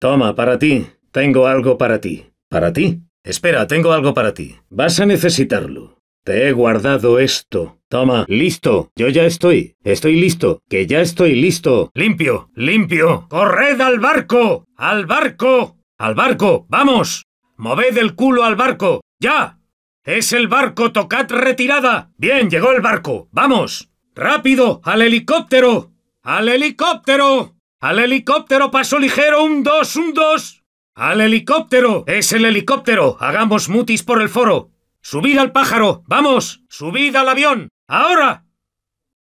Toma, para ti. Tengo algo para ti. ¿Para ti? Espera, tengo algo para ti. Vas a necesitarlo. Te he guardado esto. Toma, listo. Yo ya estoy. Estoy listo. Que ya estoy listo. Limpio, limpio. Corred al barco. Al barco. Al barco. Vamos. Moved el culo al barco. Ya. Es el barco. Tocad retirada. Bien, llegó el barco. Vamos. Rápido. Al helicóptero. Al helicóptero. ¡Al helicóptero, paso ligero! ¡Un dos, un dos! ¡Al helicóptero! ¡Es el helicóptero! ¡Hagamos mutis por el foro! ¡Subid al pájaro! ¡Vamos! ¡Subid al avión! ¡Ahora!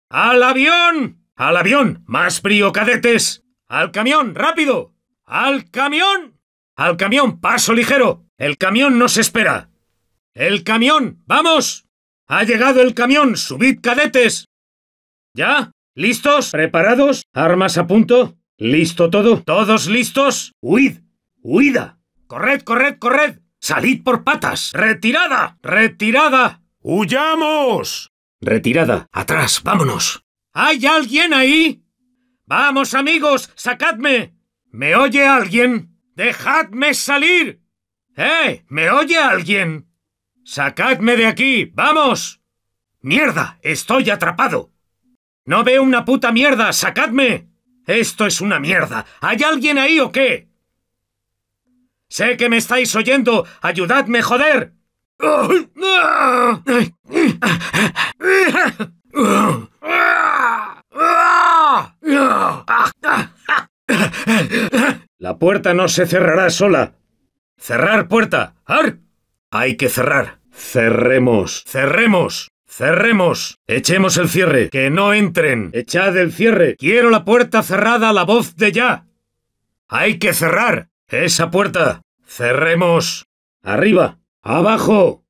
¡Al avión! ¡Al avión! ¡Más brío, cadetes! ¡Al camión! ¡Rápido! ¡Al camión! ¡Al camión! ¡Paso ligero! ¡El camión nos espera! ¡El camión! ¡Vamos! ¡Ha llegado el camión! ¡Subid, cadetes! ¿Ya? ¿Listos? ¿Preparados? ¿Armas a punto? ¿Listo todo? ¿Todos listos? ¡Huid! ¡Huida! ¡Corred, corred, corred! ¡Salid por patas! ¡Retirada! ¡Retirada! ¡Huyamos! Retirada. Atrás, vámonos. ¿Hay alguien ahí? Vamos, amigos, sacadme. ¿Me oye alguien? ¡Dejadme salir! ¡Eh! ¿Me oye alguien? ¡Sacadme de aquí! ¡Vamos! ¡Mierda! ¡Estoy atrapado! ¡No veo una puta mierda! ¡Sacadme! Esto es una mierda. ¿Hay alguien ahí o qué? Sé que me estáis oyendo. Ayudadme, joder. La puerta no se cerrará sola. Cerrar puerta. Hay que cerrar. Cerremos. Cerremos. ¡Cerremos! ¡Echemos el cierre! ¡Que no entren! ¡Echad el cierre! ¡Quiero la puerta cerrada a la voz de ya! ¡Hay que cerrar! ¡Esa puerta! ¡Cerremos! ¡Arriba! ¡Abajo!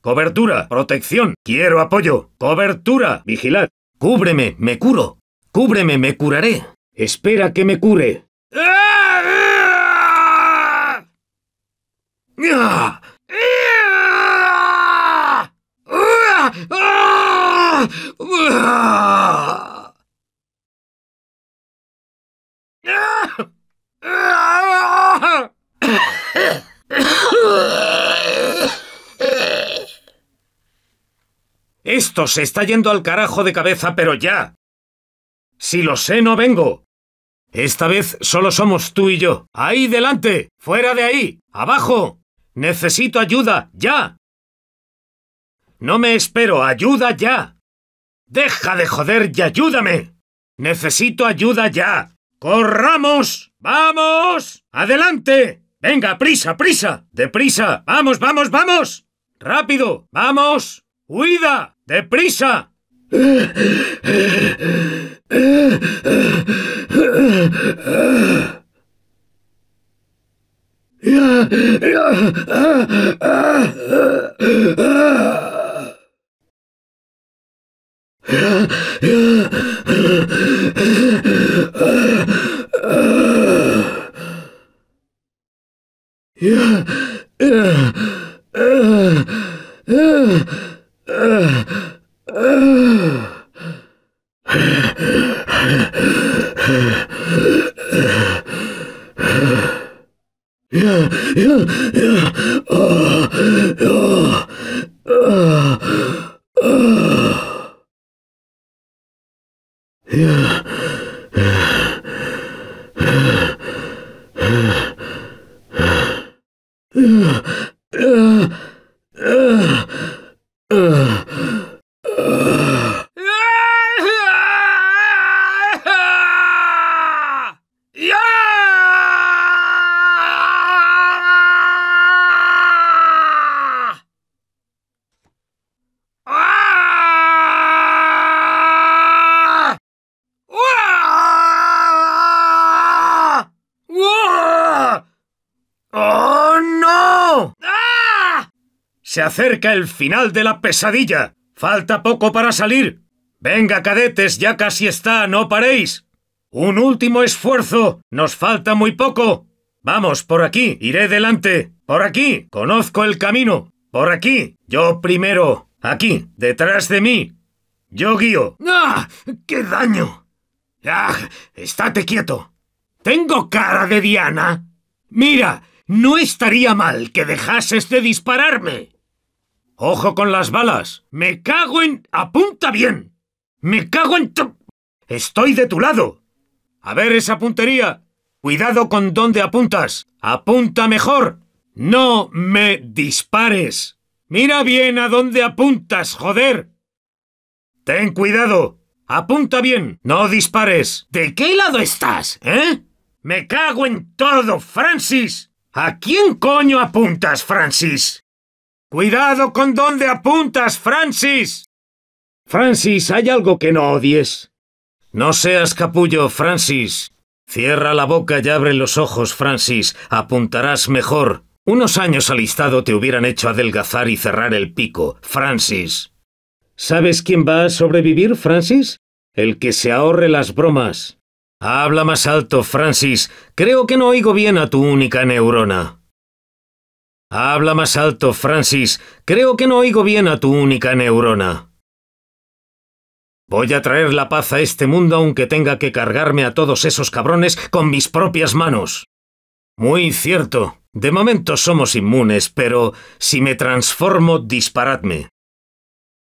Cobertura, protección, quiero apoyo. Cobertura, vigilad. Cúbreme, me curo. Cúbreme, me curaré. Espera que me cure. Esto se está yendo al carajo de cabeza, pero ya. Si lo sé, no vengo. Esta vez solo somos tú y yo. Ahí delante. Fuera de ahí. Abajo. Necesito ayuda, ya. No me espero, ayuda ya. Deja de joder y ayúdame. Necesito ayuda ya. ¡Corramos! ¡Vamos! ¡Adelante! Venga, prisa, prisa. Deprisa. Vamos, vamos, vamos. Rápido. Vamos. Huida. Deprisa. Yeah. 야, acerca el final de la pesadilla. Falta poco para salir. Venga, cadetes, ya casi está, no paréis. Un último esfuerzo. Nos falta muy poco. Vamos, por aquí, iré delante. Por aquí, conozco el camino. Por aquí, yo primero. Aquí, detrás de mí. Yo guío. ¡Ah! ¡Qué daño! ¡Ah! Estate quieto. ¿Tengo cara de Diana? Mira, no estaría mal que dejases de dispararme. ¡Ojo con las balas! ¡Me cago en... ¡Apunta bien! ¡Me cago en... ¡Estoy de tu lado! A ver esa puntería. Cuidado con dónde apuntas. Apunta mejor. No me dispares. Mira bien a dónde apuntas, joder. Ten cuidado. Apunta bien. No dispares. ¿De qué lado estás, eh? Me cago en todo, Francis. ¿A quién coño apuntas, Francis? ¡Cuidado con dónde apuntas, Francis! Francis, hay algo que no odies. No seas capullo, Francis. Cierra la boca y abre los ojos, Francis. Apuntarás mejor. Unos años alistado te hubieran hecho adelgazar y cerrar el pico, Francis. ¿Sabes quién va a sobrevivir, Francis? El que se ahorre las bromas. Habla más alto, Francis. Creo que no oigo bien a tu única neurona. Habla más alto, Francis. Creo que no oigo bien a tu única neurona. Voy a traer la paz a este mundo aunque tenga que cargarme a todos esos cabrones con mis propias manos. Muy cierto. De momento somos inmunes, pero si me transformo, disparadme.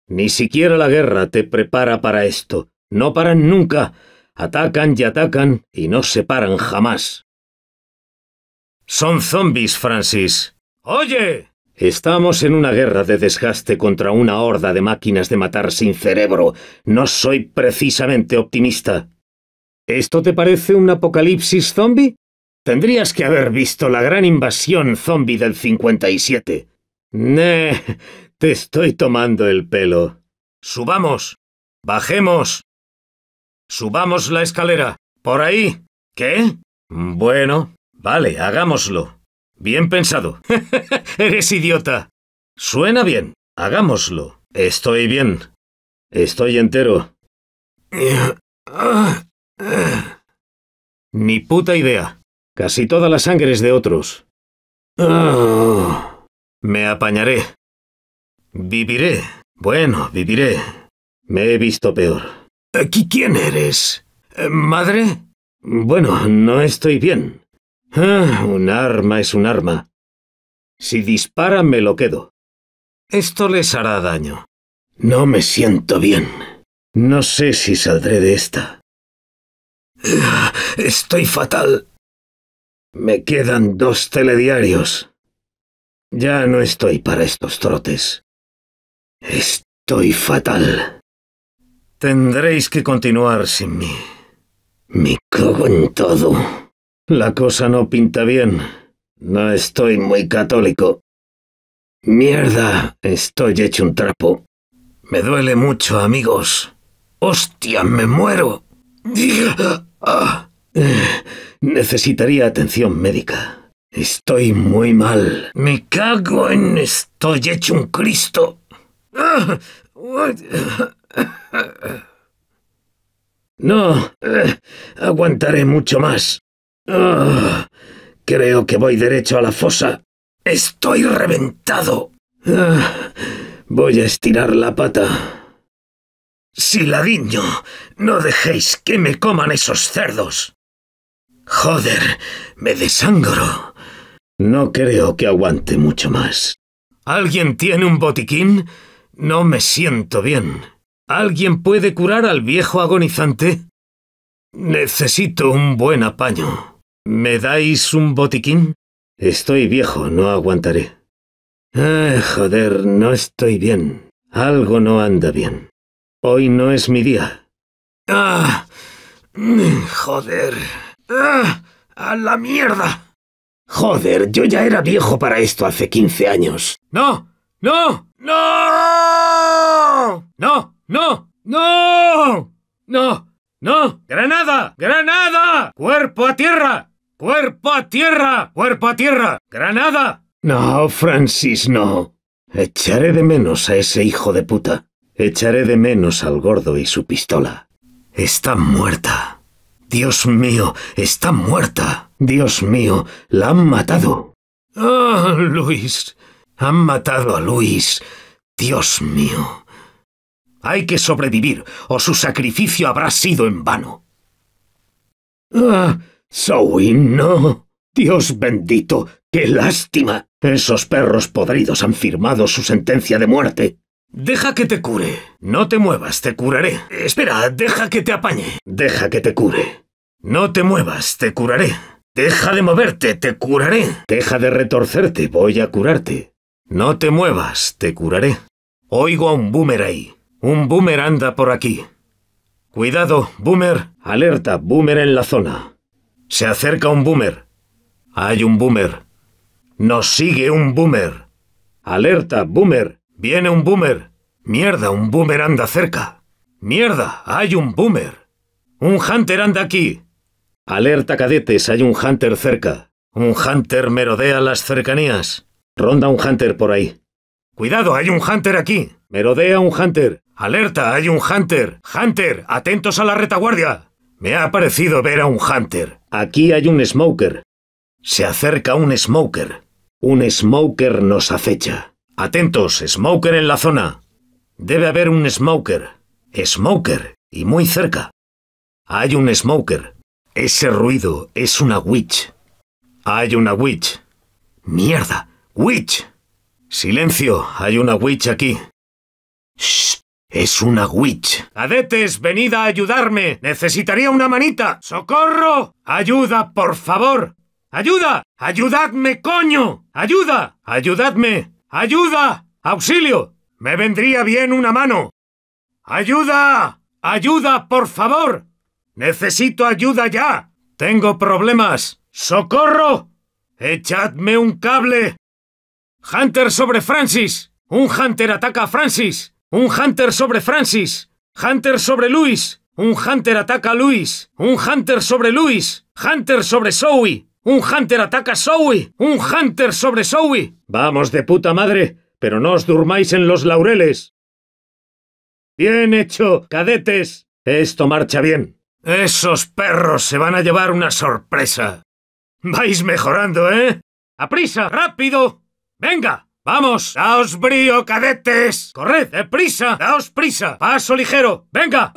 Ni siquiera la guerra te prepara para esto. No paran nunca. Atacan y atacan y no se paran jamás. Son zombies, Francis. ¡Oye! Estamos en una guerra de desgaste contra una horda de máquinas de matar sin cerebro. No soy precisamente optimista. ¿Esto te parece un apocalipsis zombie? Tendrías que haber visto la gran invasión zombie del 57. Neh, te estoy tomando el pelo. Subamos. Bajemos. Subamos la escalera. Por ahí. ¿Qué? Bueno, vale, hagámoslo. Bien pensado. Eres idiota. Suena bien. Hagámoslo. Estoy bien. Estoy entero. Ni puta idea. Casi toda la sangre es de otros. Me apañaré. Viviré. Bueno, viviré. Me he visto peor. ¿Aquí quién eres? ¿Madre? Bueno, no estoy bien. Ah, un arma es un arma. Si dispara me lo quedo. Esto les hará daño. No me siento bien. No sé si saldré de esta. Ah, estoy fatal. Me quedan dos telediarios. Ya no estoy para estos trotes. Estoy fatal. Tendréis que continuar sin mí. Me cago en todo. La cosa no pinta bien. No estoy muy católico. Mierda, estoy hecho un trapo. Me duele mucho, amigos. ¡Hostia, me muero! necesitaría atención médica. Estoy muy mal. Me cago en... Estoy hecho un Cristo. no, eh, aguantaré mucho más creo que voy derecho a la fosa. Estoy reventado. voy a estirar la pata. Siladiño, no dejéis que me coman esos cerdos. Joder, me desangro. No creo que aguante mucho más. ¿Alguien tiene un botiquín? No me siento bien. ¿Alguien puede curar al viejo agonizante? Necesito un buen apaño. ¿Me dais un botiquín? Estoy viejo, no aguantaré. Ah, joder, no estoy bien. Algo no anda bien. Hoy no es mi día. ¡Ah! Joder. ¡Ah! ¡A la mierda! Joder, yo ya era viejo para esto hace 15 años. ¡No! ¡No! ¡No! ¡No! ¡No! ¡No! ¡No! ¡No! ¡Granada! ¡Granada! ¡Cuerpo a tierra! ¡Cuerpo a tierra! ¡Cuerpo a tierra! ¡Granada! No, Francis, no. Echaré de menos a ese hijo de puta. Echaré de menos al gordo y su pistola. Está muerta. Dios mío, está muerta. Dios mío, la han matado. Ah, Luis. Han matado a Luis. Dios mío. Hay que sobrevivir, o su sacrificio habrá sido en vano. Ah, Sowin, no. Dios bendito, qué lástima. Esos perros podridos han firmado su sentencia de muerte. Deja que te cure. No te muevas, te curaré. Espera, deja que te apañe. Deja que te cure. No te muevas, te curaré. Deja de moverte, te curaré. Deja de retorcerte, voy a curarte. No te muevas, te curaré. Oigo a un boomer ahí. Un boomer anda por aquí. Cuidado, boomer. Alerta, boomer en la zona. Se acerca un boomer. Hay un boomer. Nos sigue un boomer. Alerta, boomer. Viene un boomer. Mierda, un boomer anda cerca. Mierda, hay un boomer. Un hunter anda aquí. Alerta, cadetes, hay un hunter cerca. Un hunter merodea las cercanías. Ronda un hunter por ahí. Cuidado, hay un hunter aquí. Merodea un hunter. Alerta, hay un hunter. Hunter, atentos a la retaguardia. Me ha parecido ver a un Hunter. Aquí hay un Smoker. Se acerca un Smoker. Un Smoker nos acecha. Atentos, Smoker en la zona. Debe haber un Smoker. Smoker. Y muy cerca. Hay un Smoker. Ese ruido es una witch. Hay una witch. Mierda. Witch. Silencio. Hay una witch aquí. Shh. Es una witch. Adetes, venid a ayudarme. Necesitaría una manita. ¡Socorro! ¡Ayuda, por favor! ¡Ayuda! ¡Ayudadme, coño! ¡Ayuda! ¡Ayudadme! ¡Ayuda! ¡Auxilio! Me vendría bien una mano. ¡Ayuda! ¡Ayuda, por favor! Necesito ayuda ya. Tengo problemas. ¡Socorro! ¡Echadme un cable! Hunter sobre Francis. Un Hunter ataca a Francis. Un Hunter sobre Francis. Hunter sobre Luis. Un Hunter ataca a Luis. Un Hunter sobre Luis. Hunter sobre Zoe. Un Hunter ataca a Zoe. Un Hunter sobre Zoe. Vamos de puta madre, pero no os durmáis en los laureles. Bien hecho, cadetes. Esto marcha bien. Esos perros se van a llevar una sorpresa. Vais mejorando, ¿eh? ¡A prisa! ¡Rápido! ¡Venga! ¡Vamos! ¡Daos brío, cadetes! ¡Corred, deprisa! Eh, ¡Daos prisa! ¡Paso ligero! ¡Venga!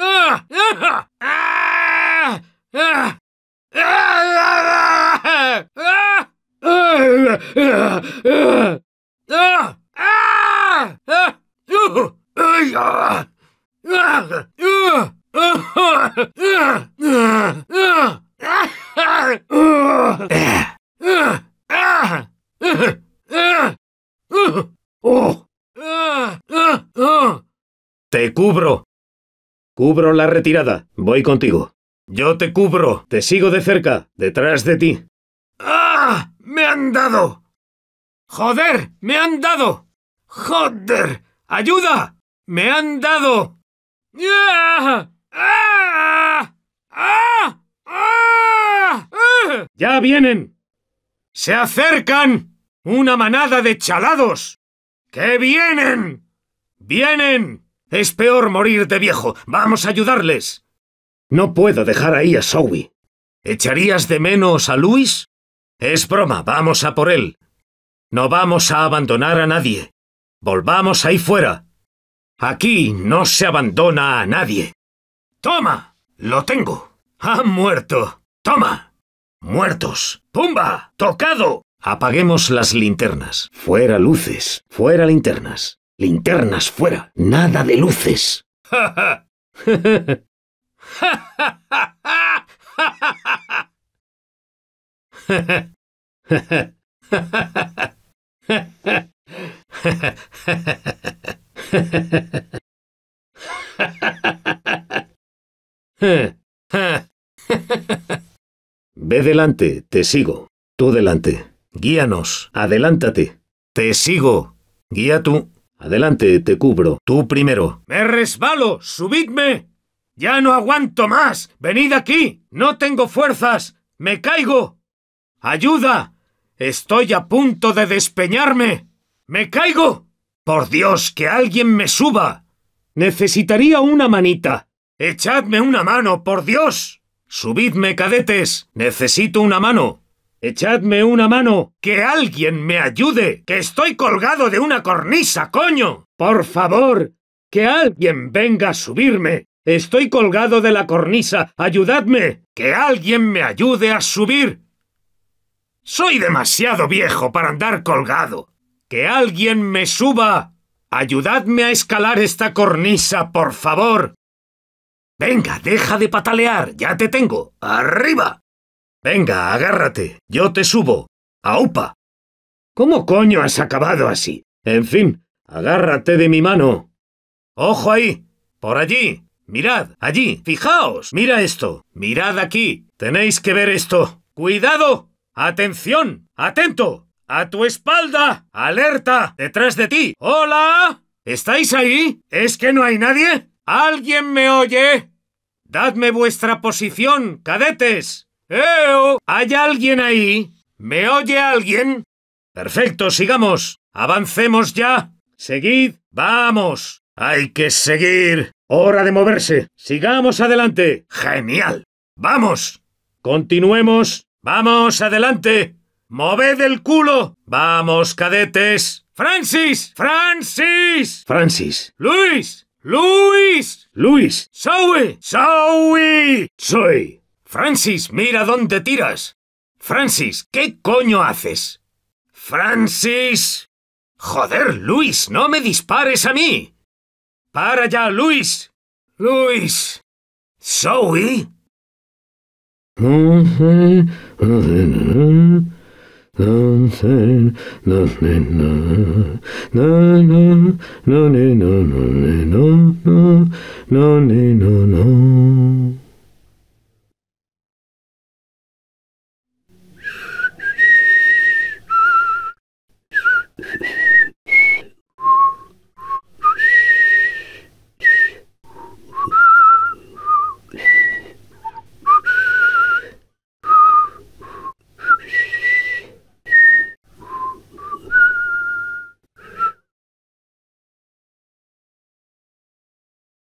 Te cubro. Cubro la retirada. Voy contigo. Yo te cubro. Te sigo de cerca. Detrás de ti. ¡Ah! ¡Me han dado! ¡Joder! ¡Me han dado! ¡Joder! ¡Ayuda! ¡Me han dado! ¡Ah! ¡Ah! ¡Ah! ¡Ya vienen! ¡Se acercan! ¡Una manada de chalados! ¡Que vienen! ¡Vienen! Es peor morir de viejo. Vamos a ayudarles. No puedo dejar ahí a Zoe. ¿Echarías de menos a Luis? Es broma, vamos a por él. No vamos a abandonar a nadie. Volvamos ahí fuera. Aquí no se abandona a nadie. ¡Toma! Lo tengo. Ha muerto. ¡Toma! Muertos. ¡Pumba! ¡Tocado! Apaguemos las linternas. Fuera luces. Fuera linternas. Linternas fuera. Nada de luces. Ve delante, te sigo. Tú delante. Guíanos, adelántate. Te sigo. Guía tú. Adelante, te cubro. Tú primero. Me resbalo. Subidme. Ya no aguanto más. Venid aquí. No tengo fuerzas. Me caigo. Ayuda. Estoy a punto de despeñarme. Me caigo. Por Dios, que alguien me suba. Necesitaría una manita. Echadme una mano, por Dios. Subidme, cadetes. Necesito una mano. ¡Echadme una mano! ¡Que alguien me ayude! ¡Que estoy colgado de una cornisa, coño! ¡Por favor! ¡Que alguien venga a subirme! ¡Estoy colgado de la cornisa! ¡Ayudadme! ¡Que alguien me ayude a subir! Soy demasiado viejo para andar colgado. ¡Que alguien me suba! ¡Ayudadme a escalar esta cornisa, por favor! Venga, deja de patalear, ya te tengo. ¡Arriba! Venga, agárrate, yo te subo. ¡Aupa! ¿Cómo coño has acabado así? En fin, agárrate de mi mano. ¡Ojo ahí! ¡Por allí! ¡Mirad! ¡Allí! ¡Fijaos! ¡Mira esto! ¡Mirad aquí! ¡Tenéis que ver esto! ¡Cuidado! ¡Atención! ¡Atento! ¡A tu espalda! ¡Alerta! ¡Detrás de ti! ¡Hola! ¿Estáis ahí? ¿Es que no hay nadie? ¿Alguien me oye? ¡Dadme vuestra posición, cadetes! ¿Hay alguien ahí? ¿Me oye alguien? Perfecto, sigamos. Avancemos ya. Seguid. Vamos. Hay que seguir. Hora de moverse. Sigamos adelante. Genial. Vamos. Continuemos. Vamos adelante. Moved el culo. Vamos, cadetes. Francis. Francis. Francis. Luis. Luis. Luis. Zoe. Zoe. Soy. Francis, mira dónde tiras. Francis, ¿qué coño haces? Francis. Joder, Luis, no me dispares a mí. Para ya, Luis. Luis. Zoe.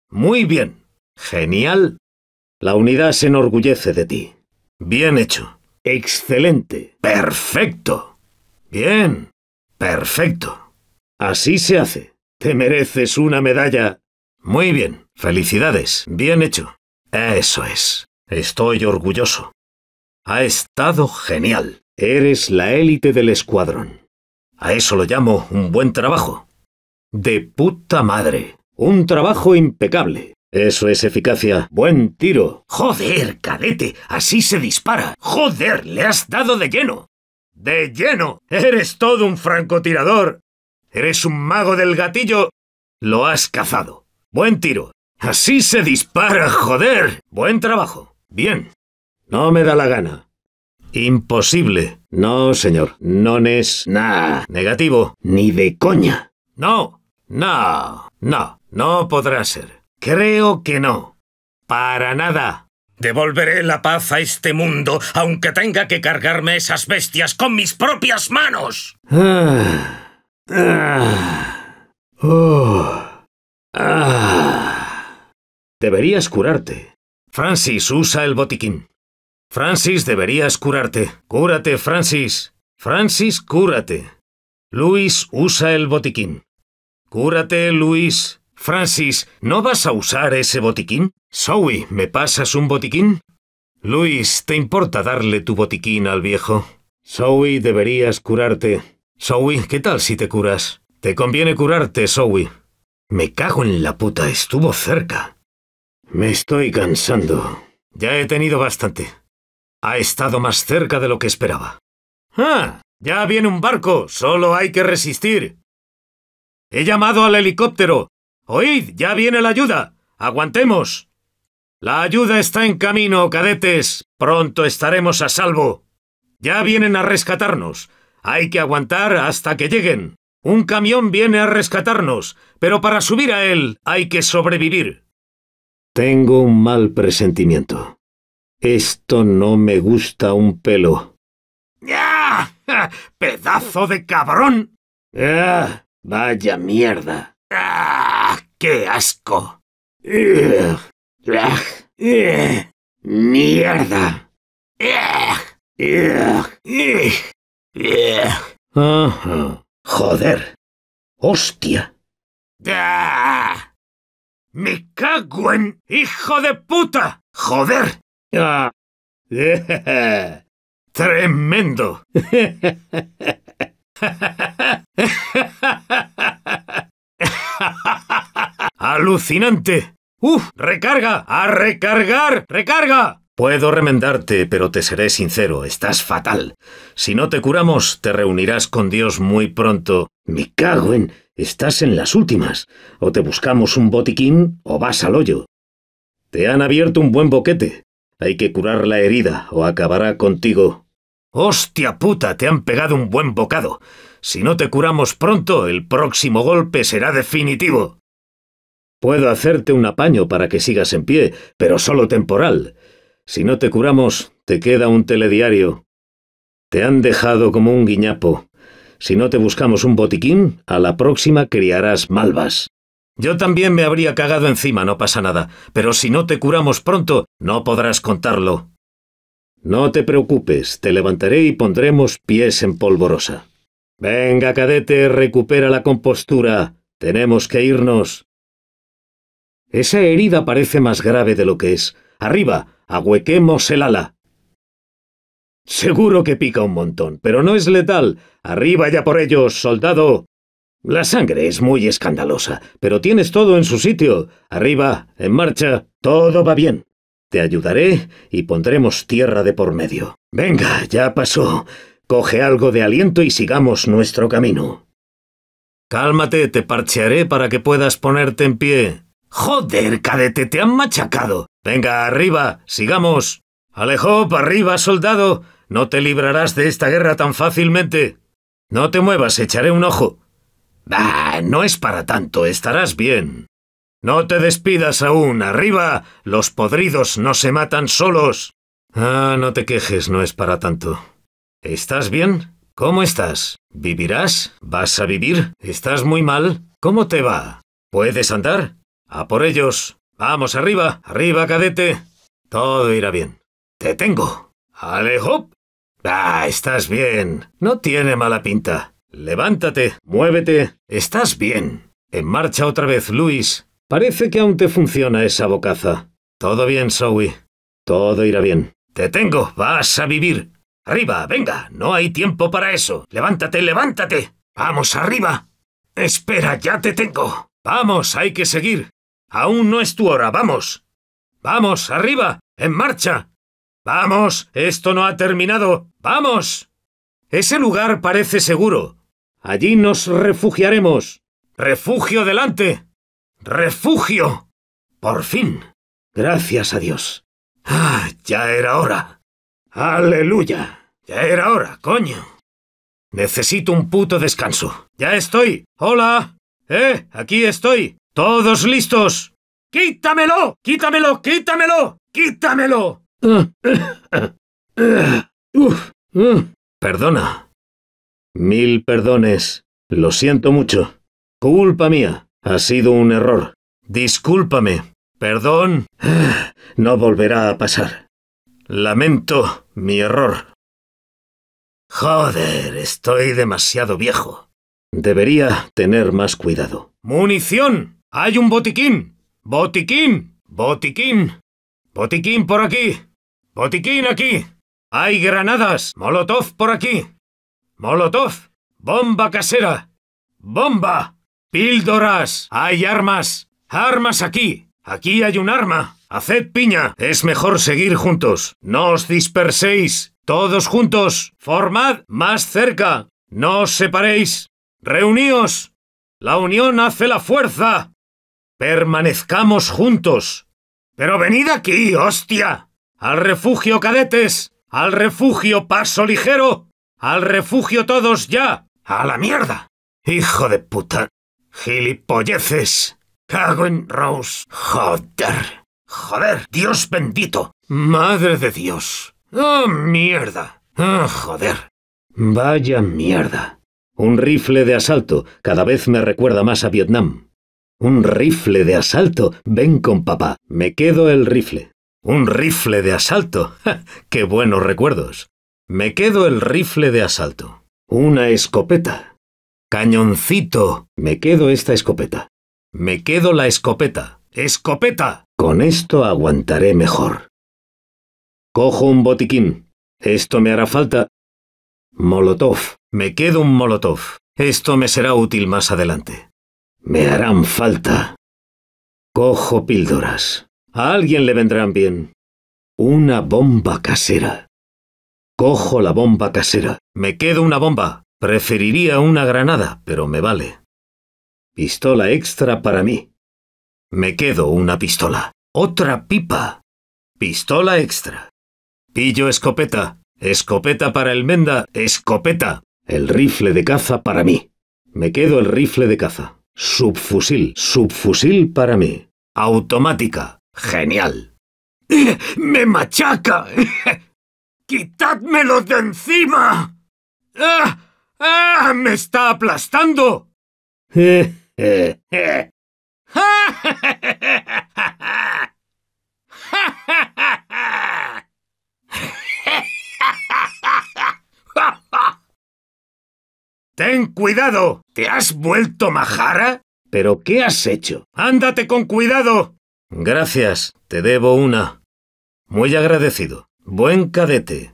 Muy bien. Genial. La unidad se enorgullece de ti. Bien hecho. Excelente. Perfecto. Bien. Perfecto. Así se hace. Te mereces una medalla. Muy bien. Felicidades. Bien hecho. Eso es. Estoy orgulloso. Ha estado genial. Eres la élite del escuadrón. A eso lo llamo un buen trabajo. De puta madre. Un trabajo impecable. Eso es eficacia. Buen tiro. Joder, cadete, así se dispara. Joder, le has dado de lleno. De lleno. Eres todo un francotirador. Eres un mago del gatillo. Lo has cazado. Buen tiro. Así se dispara, joder. Buen trabajo. Bien. No me da la gana. Imposible. No, señor. No es... Nah. Negativo. Ni de coña. No. No. No, no podrá ser. Creo que no. Para nada. Devolveré la paz a este mundo, aunque tenga que cargarme esas bestias con mis propias manos. Ah, ah, ah. Deberías curarte. Francis, usa el botiquín. Francis, deberías curarte. Cúrate, Francis. Francis, cúrate. Luis, usa el botiquín. Cúrate, Luis. Francis, ¿no vas a usar ese botiquín? Zoe, ¿me pasas un botiquín? Luis, ¿te importa darle tu botiquín al viejo? Zoe, deberías curarte. Zoe, ¿qué tal si te curas? Te conviene curarte, Zoe. Me cago en la puta, estuvo cerca. Me estoy cansando. Ya he tenido bastante. Ha estado más cerca de lo que esperaba. ¡Ah! Ya viene un barco, solo hay que resistir. He llamado al helicóptero. Oíd, ya viene la ayuda. Aguantemos. La ayuda está en camino, cadetes. Pronto estaremos a salvo. Ya vienen a rescatarnos. Hay que aguantar hasta que lleguen. Un camión viene a rescatarnos, pero para subir a él hay que sobrevivir. Tengo un mal presentimiento. Esto no me gusta un pelo. ¡Ya! ¡Ah! ¡Pedazo de cabrón! Ah, Vaya mierda. ¡Ah! ¡Qué asco! ¡Ugh! ¡Mierda! Ajá. Joder. Hostia. ¡Ah! Me cago hijo de puta. Joder. Ah. Tremendo. ¡Alucinante! ¡Uf! ¡Recarga! ¡A recargar! ¡Recarga! Puedo remendarte, pero te seré sincero, estás fatal. Si no te curamos, te reunirás con Dios muy pronto. Me cago en... Estás en las últimas. O te buscamos un botiquín o vas al hoyo. Te han abierto un buen boquete. Hay que curar la herida o acabará contigo. Hostia puta, te han pegado un buen bocado. Si no te curamos pronto, el próximo golpe será definitivo. Puedo hacerte un apaño para que sigas en pie, pero solo temporal. Si no te curamos, te queda un telediario. Te han dejado como un guiñapo. Si no te buscamos un botiquín, a la próxima criarás malvas. Yo también me habría cagado encima, no pasa nada, pero si no te curamos pronto, no podrás contarlo. No te preocupes, te levantaré y pondremos pies en polvorosa. Venga, cadete, recupera la compostura. Tenemos que irnos. Esa herida parece más grave de lo que es. Arriba, ahuequemos el ala. Seguro que pica un montón, pero no es letal. Arriba ya por ellos, soldado. La sangre es muy escandalosa, pero tienes todo en su sitio. Arriba, en marcha, todo va bien. Te ayudaré y pondremos tierra de por medio. Venga, ya pasó. Coge algo de aliento y sigamos nuestro camino. Cálmate, te parchearé para que puedas ponerte en pie. Joder, cadete, te han machacado. Venga, arriba, sigamos. Alejo, para arriba, soldado. No te librarás de esta guerra tan fácilmente. No te muevas, echaré un ojo. Bah, no es para tanto, estarás bien. No te despidas aún, arriba. Los podridos no se matan solos. Ah, no te quejes, no es para tanto. ¿Estás bien? ¿Cómo estás? ¿Vivirás? ¿Vas a vivir? ¿Estás muy mal? ¿Cómo te va? ¿Puedes andar? A por ellos. Vamos, arriba, arriba, cadete. Todo irá bien. Te tengo. Alejo. Ah, estás bien. No tiene mala pinta. Levántate, muévete. Estás bien. En marcha otra vez, Luis. Parece que aún te funciona esa bocaza. Todo bien, Zoe. Todo irá bien. Te tengo, vas a vivir. Arriba, venga, no hay tiempo para eso. Levántate, levántate. Vamos arriba. Espera, ya te tengo. Vamos, hay que seguir. Aún no es tu hora, vamos. Vamos, arriba, en marcha. Vamos, esto no ha terminado. Vamos. Ese lugar parece seguro. Allí nos refugiaremos. Refugio delante. ¡Refugio! Por fin. Gracias a Dios. Ah, ya era hora. Aleluya. Ya era hora, coño. Necesito un puto descanso. Ya estoy. Hola. Eh, aquí estoy. Todos listos. ¡Quítamelo! ¡Quítamelo! ¡Quítamelo! ¡Quítamelo! Perdona. Mil perdones. Lo siento mucho. Culpa mía. Ha sido un error. Discúlpame. Perdón. No volverá a pasar. Lamento mi error. Joder, estoy demasiado viejo. Debería tener más cuidado. ¡Munición! ¡Hay un botiquín! ¡Botiquín! ¡Botiquín! ¡Botiquín por aquí! ¡Botiquín aquí! ¡Hay granadas! ¡Molotov por aquí! ¡Molotov! ¡Bomba casera! ¡Bomba! Píldoras. Hay armas. Armas aquí. Aquí hay un arma. Haced piña. Es mejor seguir juntos. No os disperséis. Todos juntos. Formad más cerca. No os separéis. Reuníos. La unión hace la fuerza. Permanezcamos juntos. Pero venid aquí, hostia. Al refugio, cadetes. Al refugio, paso ligero. Al refugio todos ya. A la mierda. Hijo de puta. ¡Gilipolleces! ¡Cago en Rose! ¡Joder! ¡Joder! ¡Dios bendito! ¡Madre de Dios! ¡Ah, mierda! ¡Ah, joder! Vaya mierda. Un rifle de asalto cada vez me recuerda más a Vietnam. Un rifle de asalto. Ven con papá. Me quedo el rifle. Un rifle de asalto. ¡Qué buenos recuerdos! Me quedo el rifle de asalto. Una escopeta. Cañoncito. Me quedo esta escopeta. Me quedo la escopeta. ¡Escopeta! Con esto aguantaré mejor. Cojo un botiquín. Esto me hará falta. Molotov. Me quedo un molotov. Esto me será útil más adelante. Me harán falta. Cojo píldoras. A alguien le vendrán bien. Una bomba casera. Cojo la bomba casera. Me quedo una bomba. Preferiría una granada, pero me vale. Pistola extra para mí. Me quedo una pistola. Otra pipa. Pistola extra. Pillo escopeta. Escopeta para el Menda. Escopeta. El rifle de caza para mí. Me quedo el rifle de caza. Subfusil. Subfusil para mí. Automática. Genial. ¡Me machaca! ¡Quitádmelo de encima! ¡Ah! ¡Ah! ¡Me está aplastando! ¡Ten cuidado! ¿Te has vuelto majara? ¿Pero qué has hecho? ¡Ándate con cuidado! Gracias, te debo una. Muy agradecido. Buen cadete.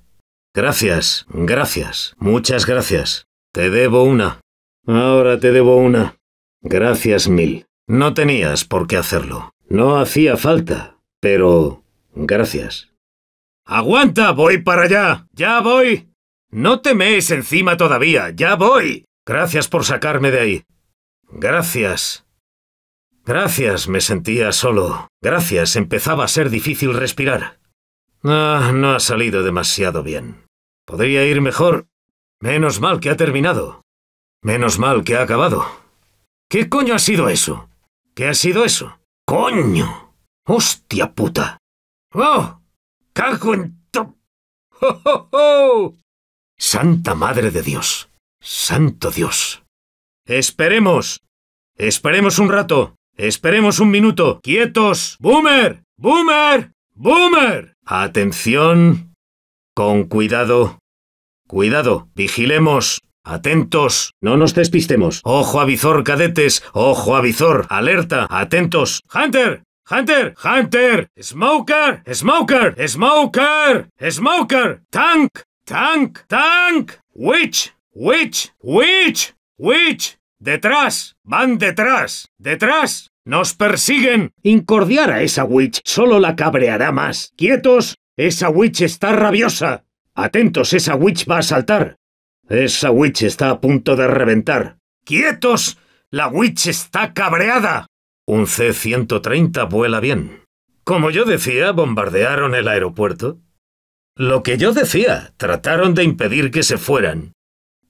Gracias, gracias, muchas gracias. Te debo una. Ahora te debo una. Gracias mil. No tenías por qué hacerlo. No hacía falta, pero... gracias. ¡Aguanta! ¡Voy para allá! ¡Ya voy! No te encima todavía. ¡Ya voy! Gracias por sacarme de ahí. Gracias. Gracias, me sentía solo. Gracias, empezaba a ser difícil respirar. Ah, no ha salido demasiado bien. Podría ir mejor, Menos mal que ha terminado. Menos mal que ha acabado. ¿Qué coño ha sido eso? ¿Qué ha sido eso? ¡Coño! ¡Hostia puta! ¡Oh! ¡Cago en to... Santa Madre de Dios. Santo Dios. Esperemos. Esperemos un rato. Esperemos un minuto. Quietos. Boomer. Boomer. Boomer. Atención. Con cuidado. Cuidado, vigilemos. Atentos, no nos despistemos. Ojo a cadetes, ojo a alerta, atentos. Hunter, Hunter, Hunter, Smoker, Smoker, Smoker, Smoker, Tank, Tank, Tank, Witch, Witch, Witch, Witch, detrás, van detrás, detrás, nos persiguen. Incordiar a esa Witch solo la cabreará más. Quietos, esa Witch está rabiosa. Atentos, esa witch va a saltar. Esa witch está a punto de reventar. ¡Quietos! La witch está cabreada. Un C-130 vuela bien. Como yo decía, bombardearon el aeropuerto. Lo que yo decía, trataron de impedir que se fueran.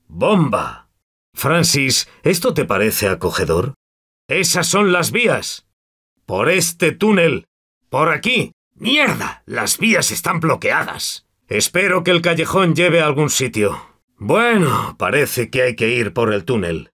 ¡Bomba! Francis, ¿esto te parece acogedor? Esas son las vías. Por este túnel. Por aquí. ¡Mierda! Las vías están bloqueadas. Espero que el callejón lleve a algún sitio. Bueno, parece que hay que ir por el túnel.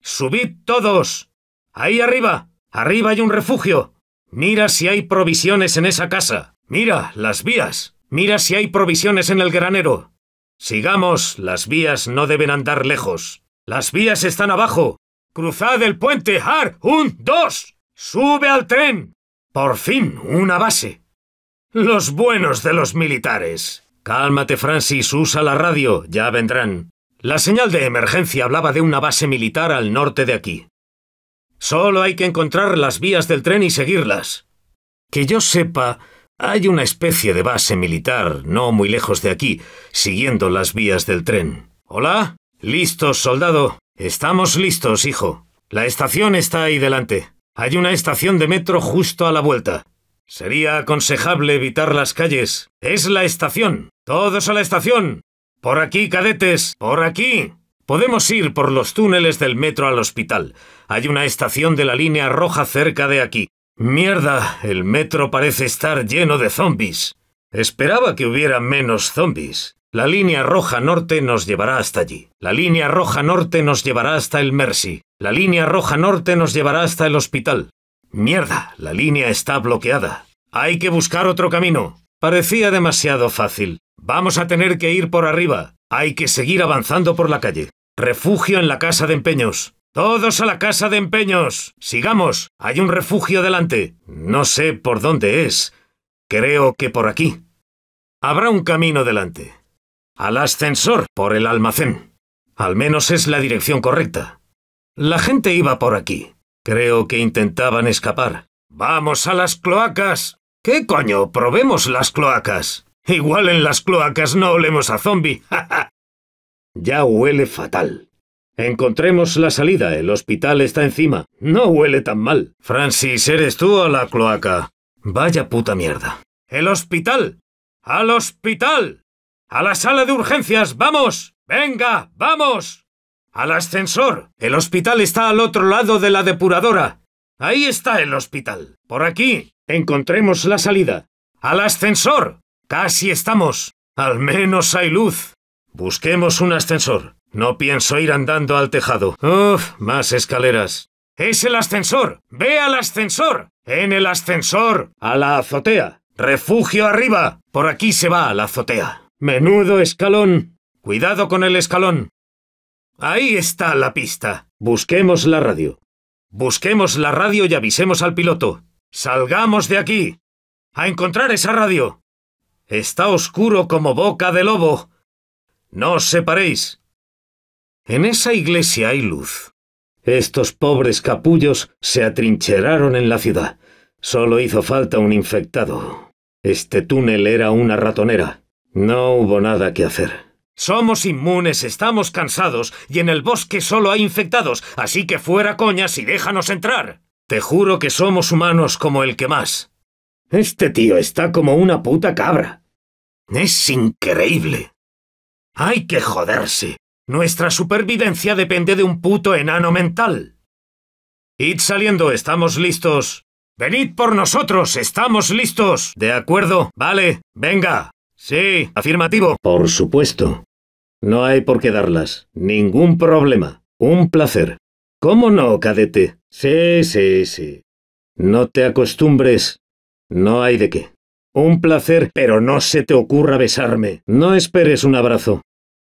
¡Subid todos! ¡Ahí arriba! ¡Arriba hay un refugio! Mira si hay provisiones en esa casa. Mira, las vías. Mira si hay provisiones en el granero. Sigamos, las vías no deben andar lejos. Las vías están abajo. Cruzad el puente, Har. Un, dos. Sube al tren. Por fin, una base. Los buenos de los militares. Cálmate, Francis, usa la radio, ya vendrán. La señal de emergencia hablaba de una base militar al norte de aquí. Solo hay que encontrar las vías del tren y seguirlas. Que yo sepa, hay una especie de base militar no muy lejos de aquí, siguiendo las vías del tren. ¿Hola? Listos, soldado. Estamos listos, hijo. La estación está ahí delante. Hay una estación de metro justo a la vuelta. Sería aconsejable evitar las calles. Es la estación. Todos a la estación. Por aquí, cadetes. Por aquí. Podemos ir por los túneles del metro al hospital. Hay una estación de la línea roja cerca de aquí. Mierda, el metro parece estar lleno de zombies. Esperaba que hubiera menos zombies. La línea roja norte nos llevará hasta allí. La línea roja norte nos llevará hasta el Mercy. La línea roja norte nos llevará hasta el hospital. Mierda, la línea está bloqueada. Hay que buscar otro camino. Parecía demasiado fácil. Vamos a tener que ir por arriba. Hay que seguir avanzando por la calle. Refugio en la casa de empeños. Todos a la casa de empeños. Sigamos. Hay un refugio delante. No sé por dónde es. Creo que por aquí. Habrá un camino delante. Al ascensor, por el almacén. Al menos es la dirección correcta. La gente iba por aquí. Creo que intentaban escapar. ¡Vamos a las cloacas! ¿Qué coño? Probemos las cloacas. Igual en las cloacas no olemos a zombie. ya huele fatal. Encontremos la salida. El hospital está encima. No huele tan mal. Francis, ¿eres tú a la cloaca? Vaya puta mierda. ¡El hospital! ¡Al hospital! ¡A la sala de urgencias! ¡Vamos! ¡Venga! ¡Vamos! ¡Al ascensor! El hospital está al otro lado de la depuradora. Ahí está el hospital. Por aquí. Encontremos la salida. ¡Al ascensor! Casi estamos. Al menos hay luz. Busquemos un ascensor. No pienso ir andando al tejado. Uf, más escaleras. Es el ascensor. Ve al ascensor. En el ascensor. A la azotea. Refugio arriba. Por aquí se va a la azotea. Menudo escalón. Cuidado con el escalón. Ahí está la pista. Busquemos la radio. Busquemos la radio y avisemos al piloto. Salgamos de aquí. A encontrar esa radio. Está oscuro como boca de lobo. No os separéis. En esa iglesia hay luz. Estos pobres capullos se atrincheraron en la ciudad. Solo hizo falta un infectado. Este túnel era una ratonera. No hubo nada que hacer. Somos inmunes, estamos cansados, y en el bosque solo hay infectados, así que fuera coñas y déjanos entrar. Te juro que somos humanos como el que más. Este tío está como una puta cabra. Es increíble. Hay que joderse. Nuestra supervivencia depende de un puto enano mental. Id saliendo, estamos listos. Venid por nosotros, estamos listos. De acuerdo, vale, venga. Sí, afirmativo. Por supuesto. No hay por qué darlas. Ningún problema. Un placer. ¿Cómo no, cadete? Sí, sí, sí. No te acostumbres. No hay de qué. Un placer, pero no se te ocurra besarme. No esperes un abrazo.